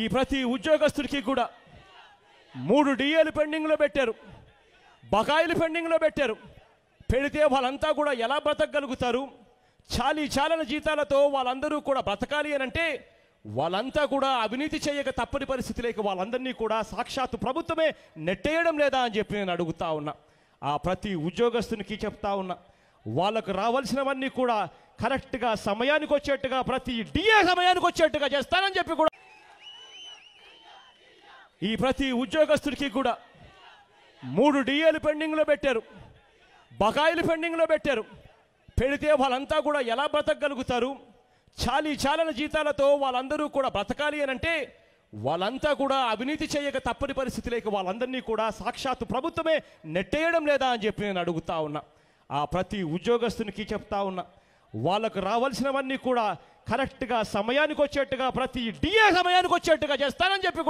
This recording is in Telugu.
ఈ ప్రతి ఉద్యోగస్తుడికి కూడా మూడు డిఏలు పెండింగ్లో పెట్టారు బకాయిలు పెండింగ్లో పెట్టారు పెడితే వాళ్ళంతా కూడా ఎలా బ్రతకగలుగుతారు చాలీ చాలన జీతాలతో వాళ్ళందరూ కూడా బ్రతకాలి అని అంటే వాళ్ళంతా కూడా అవినీతి చేయక తప్పని పరిస్థితిలోకి వాళ్ళందరినీ కూడా సాక్షాత్తు ప్రభుత్వమే నెట్టేయడం లేదా అని చెప్పి నేను అడుగుతా ఉన్నా ఆ ప్రతి ఉద్యోగస్తునికి చెప్తా ఉన్నా వాళ్ళకు రావాల్సినవన్నీ కూడా కరెక్ట్గా సమయానికి వచ్చేట్టుగా ప్రతి డిఏ సమయానికి వచ్చేట్టుగా చేస్తానని చెప్పి కూడా ఈ ప్రతి ఉద్యోగస్తుడికి కూడా మూడు డిఏలు పెండింగ్లో పెట్టారు బకాయిలు పెండింగ్లో పెట్టారు పెడితే వాళ్ళంతా కూడా ఎలా బ్రతకగలుగుతారు చాలీ చాలన జీతాలతో వాళ్ళందరూ కూడా బ్రతకాలి అని అంటే వాళ్ళంతా కూడా అవినీతి చేయక తప్పని పరిస్థితిలోకి వాళ్ళందరినీ కూడా సాక్షాత్తు ప్రభుత్వమే నెట్టేయడం లేదా అని చెప్పి నేను అడుగుతా ఉన్నా ఆ ప్రతి ఉద్యోగస్తునికి చెప్తా ఉన్నా వాళ్ళకు రావాల్సినవన్నీ కూడా కరెక్ట్గా సమయానికి వచ్చేట్టుగా ప్రతి డిఏ సమయానికి వచ్చేట్టుగా చేస్తానని చెప్పి